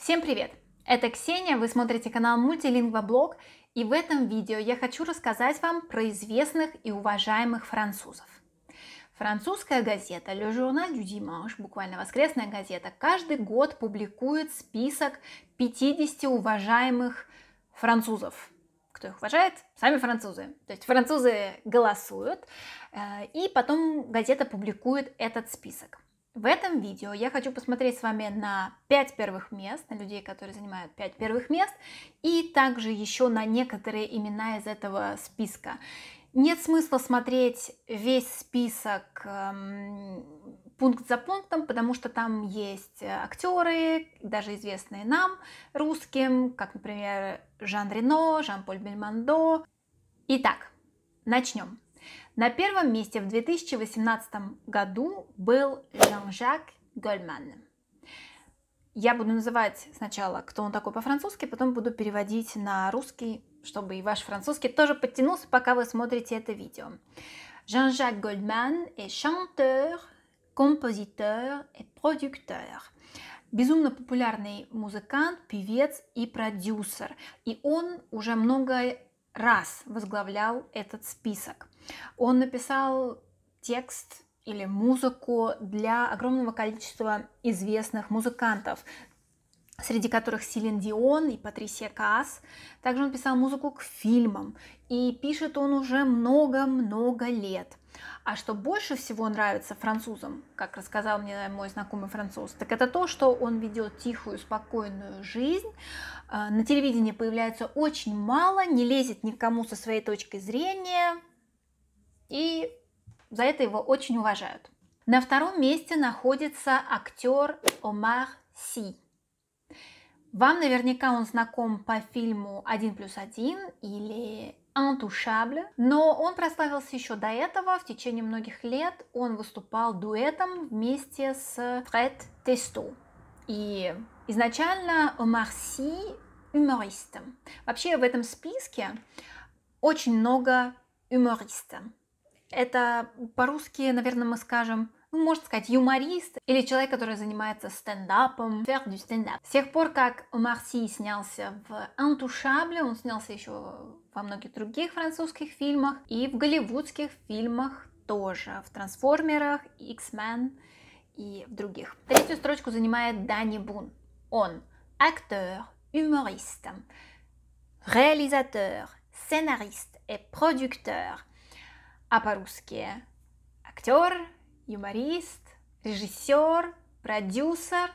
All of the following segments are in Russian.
Всем привет! Это Ксения, вы смотрите канал Multilingua Blog, и в этом видео я хочу рассказать вам про известных и уважаемых французов. Французская газета Le Journal du Dimanche, буквально воскресная газета, каждый год публикует список 50 уважаемых французов. Кто их уважает? Сами французы. То есть французы голосуют, э, и потом газета публикует этот список. В этом видео я хочу посмотреть с вами на 5 первых мест, на людей, которые занимают 5 первых мест, и также еще на некоторые имена из этого списка. Нет смысла смотреть весь список эм, пункт за пунктом, потому что там есть актеры, даже известные нам, русским, как, например, Жан Рено, Жан-Поль Бельмондо. Итак, начнем. На первом месте в 2018 году был Жан-Жак Гольман. Я буду называть сначала, кто он такой по-французски, потом буду переводить на русский, чтобы и ваш французский тоже подтянулся, пока вы смотрите это видео. Жан-Жак Гольдман est chanteur, композитор и producteur. Безумно популярный музыкант, певец и продюсер. И он уже много раз возглавлял этот список. Он написал текст или музыку для огромного количества известных музыкантов, среди которых Селин Дион и Патрисия Каас. Также он писал музыку к фильмам, и пишет он уже много-много лет. А что больше всего нравится французам, как рассказал мне мой знакомый француз, так это то, что он ведет тихую, спокойную жизнь, а, на телевидении появляется очень мало, не лезет никому со своей точки зрения, и за это его очень уважают. На втором месте находится актер Омар Си. Вам наверняка он знаком по фильму «Один плюс один» или «Антушабль», но он прославился еще до этого. В течение многих лет он выступал дуэтом вместе с Фред Тесту. И Изначально Омар Си – юмористом. Вообще в этом списке очень много юмориста. Это по-русски, наверное, мы скажем, ну, можно сказать, юморист или человек, который занимается стендапом, faire du С тех пор, как Омар Си снялся в «Антушабле», он снялся еще во многих других французских фильмах и в голливудских фильмах тоже, в «Трансформерах», «X-Men» и в других. Третью строчку занимает Дани Бун. Он – актер, humoriste, réalisateur, сценарист и producteur. А по-русски – актер, юморист, режиссер, продюсер.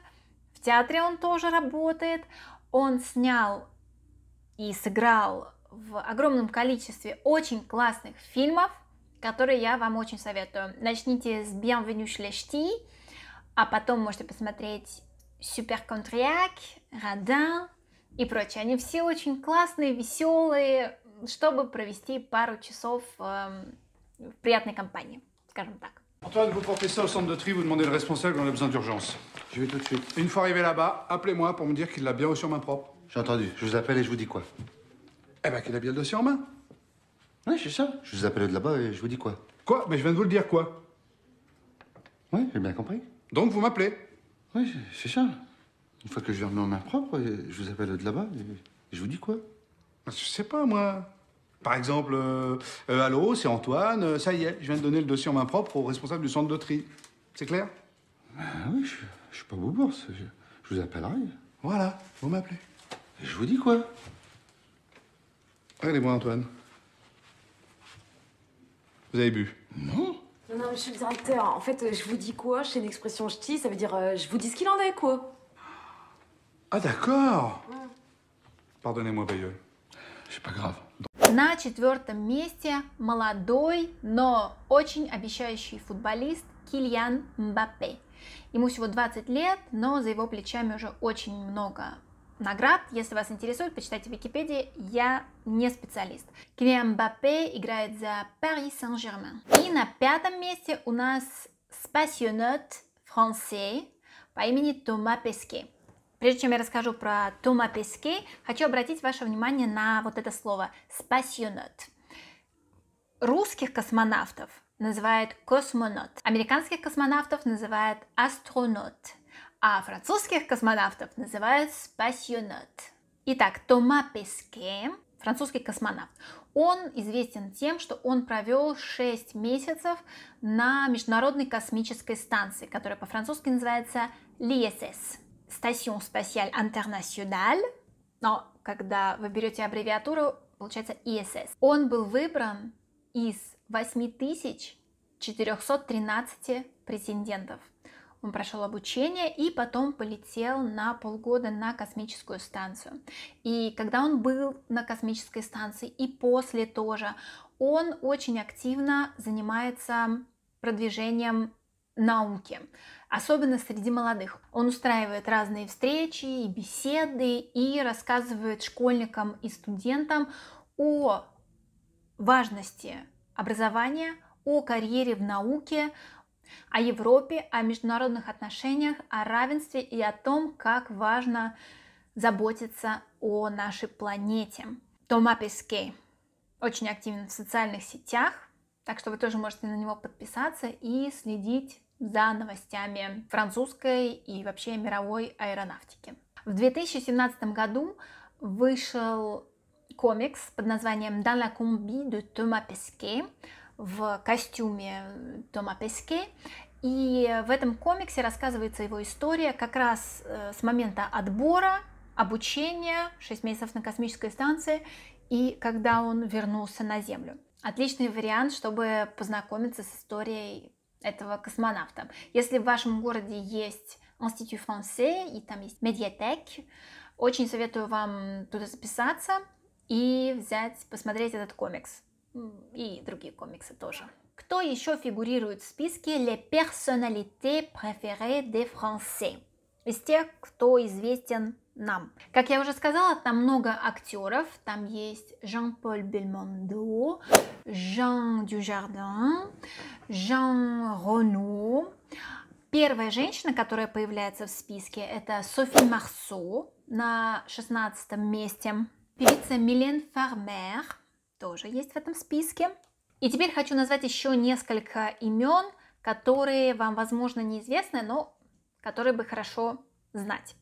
В театре он тоже работает. Он снял и сыграл в огромном количестве очень классных фильмов, которые я вам очень советую. Начните с «Bienvenue chez les а потом можете посмотреть суперконтряк, Радан и прочие. Они все очень классные, веселые, чтобы провести пару часов в приятной компании, скажем так. Antoine, vous portez ça au centre de tri, vous demandez le responsable, on a besoin d'urgence. Je vais tout de suite. Une fois arrivé là-bas, appelez-moi pour me dire qu'il l'a bien reçu en main propre. J'ai entendu, je vous appelle et je vous dis quoi Eh ben qu'il a bien le dossier en main. Oui, c'est ça. Je vous appelle de là-bas et je vous dis quoi Quoi Mais je viens de vous le dire quoi Oui, j'ai bien compris. Donc vous m'appelez oui, c'est ça. Une fois que je vais en main propre, euh, je vous appelle de là-bas et je vous dis quoi ah, Je sais pas, moi. Par exemple, euh, euh, allô, c'est Antoine, ça y est, je viens de donner le dossier en main propre au responsable du centre de tri. C'est clair ben oui, je, suis pas bourse. Je, vous appellerai. Voilà, vous m'appelez. Je vous dis quoi allez moi Antoine. Vous avez bu Non Non, non, monsieur le directeur, en fait, je vous dis quoi C'est une expression ch'ti, ça veut dire euh, je vous dis ce qu'il en est, quoi. А, d'accord. Pardonnez-moi, Bayeul. C'est pas grave. На четвертом месте молодой, но очень обещающий футболист Кильян Мбаппе. Ему всего 20 лет, но за его плечами уже очень много наград. Если вас интересует, почитайте в Википедии. Я не специалист. Килиан Мбаппе играет за Пари Сен-Жермен. И на пятом месте у нас спасенет францей по имени Тома Песке. Прежде чем я расскажу про Тома Песке, хочу обратить ваше внимание на вот это слово «спасенет». Русских космонавтов называют космонот, американских космонавтов называют астронот а французских космонавтов называют спасионат. Итак, Тома Песке, французский космонавт, он известен тем, что он провел 6 месяцев на Международной космической станции, которая по-французски называется ЛИСС, Station Spatiale Internationale, но когда вы берете аббревиатуру, получается ИСС. Он был выбран из 8413 претендентов он прошел обучение и потом полетел на полгода на космическую станцию. И когда он был на космической станции и после тоже, он очень активно занимается продвижением науки, особенно среди молодых. Он устраивает разные встречи и беседы и рассказывает школьникам и студентам о важности образования, о карьере в науке, о Европе, о международных отношениях, о равенстве и о том, как важно заботиться о нашей планете. Тома Пескей очень активен в социальных сетях, так что вы тоже можете на него подписаться и следить за новостями французской и вообще мировой аэронавтики. В 2017 году вышел комикс под названием «Dans la combi de Thomas Pesquet», в костюме э, Тома Песке. И в этом комиксе рассказывается его история как раз э, с момента отбора, обучения, 6 месяцев на космической станции и когда он вернулся на Землю. Отличный вариант, чтобы познакомиться с историей этого космонавта. Если в вашем городе есть Институт Франсе и там есть медиатек, очень советую вам туда записаться и взять, посмотреть этот комикс и другие комиксы тоже. Кто еще фигурирует в списке «Les personnalités préférées des Français» из тех, кто известен нам. Как я уже сказала, там много актеров. Там есть Жан-Поль Бельмондо, Жан Дюжарден, Жан Рону. Первая женщина, которая появляется в списке, это Софи Марсо на 16 месте. Певица Милен Фармер – тоже есть в этом списке. И теперь хочу назвать еще несколько имен, которые вам, возможно, неизвестны, но которые бы хорошо знать.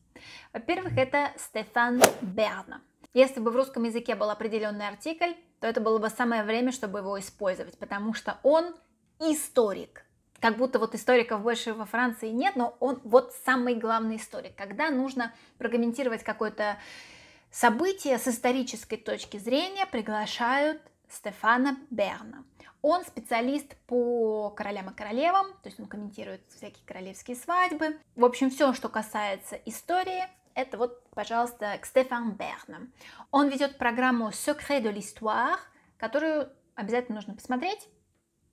Во-первых, это Стефан Берна. Если бы в русском языке был определенный артикль, то это было бы самое время, чтобы его использовать, потому что он историк. Как будто вот историков больше во Франции нет, но он вот самый главный историк. Когда нужно прокомментировать какой-то События с исторической точки зрения приглашают Стефана Берна. Он специалист по королям и королевам, то есть он комментирует всякие королевские свадьбы. В общем, все, что касается истории, это вот, пожалуйста, к Стефан Берна. Он ведет программу «Secret de l'histoire», которую обязательно нужно посмотреть.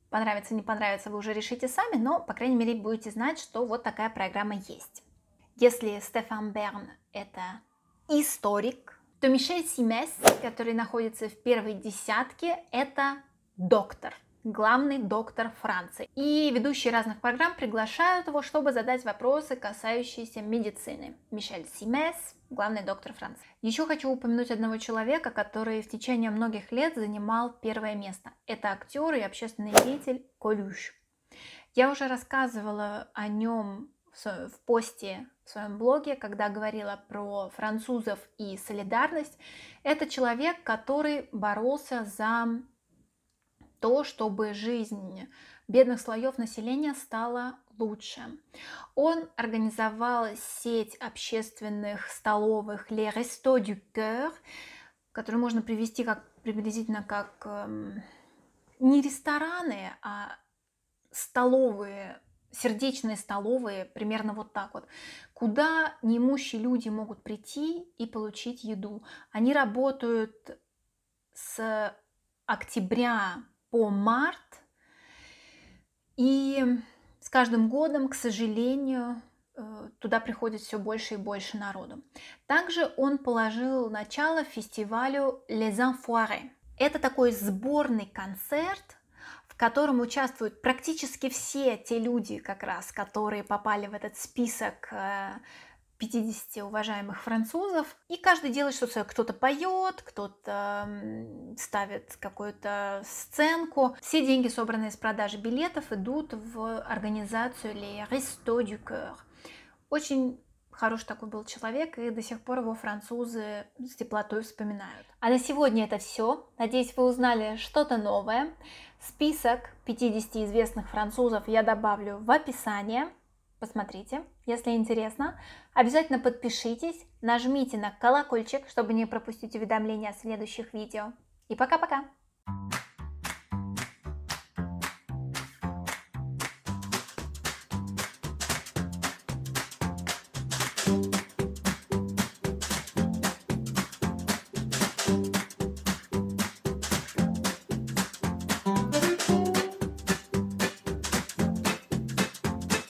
Понравится, не понравится, вы уже решите сами, но, по крайней мере, будете знать, что вот такая программа есть. Если Стефан Берн – это историк, то Мишель Симес, который находится в первой десятке, это доктор главный доктор Франции. И ведущие разных программ приглашают его, чтобы задать вопросы, касающиеся медицины. Мишель Симес, главный доктор Франции. Еще хочу упомянуть одного человека, который в течение многих лет занимал первое место. Это актер и общественный деятель Колюш. Я уже рассказывала о нем в посте в своем блоге, когда говорила про французов и солидарность. Это человек, который боролся за то, чтобы жизнь бедных слоев населения стала лучше. Он организовал сеть общественных столовых Les Restos du Coeur, которую можно привести как, приблизительно как эм, не рестораны, а столовые сердечные столовые, примерно вот так вот, куда неимущие люди могут прийти и получить еду. Они работают с октября по март, и с каждым годом, к сожалению, э, туда приходит все больше и больше народу. Также он положил начало фестивалю Les Enfoirés. Это такой сборный концерт котором участвуют практически все те люди, как раз, которые попали в этот список 50 э, уважаемых французов. И каждый делает что-то. Кто-то поет, кто-то ставит какую-то сценку. Все деньги, собранные с продажи билетов, идут в организацию Les Restos du Coeur. Очень Хороший такой был человек, и до сих пор его французы с теплотой вспоминают. А на сегодня это все. Надеюсь, вы узнали что-то новое. Список 50 известных французов я добавлю в описание. Посмотрите, если интересно. Обязательно подпишитесь, нажмите на колокольчик, чтобы не пропустить уведомления о следующих видео. И пока-пока! thank you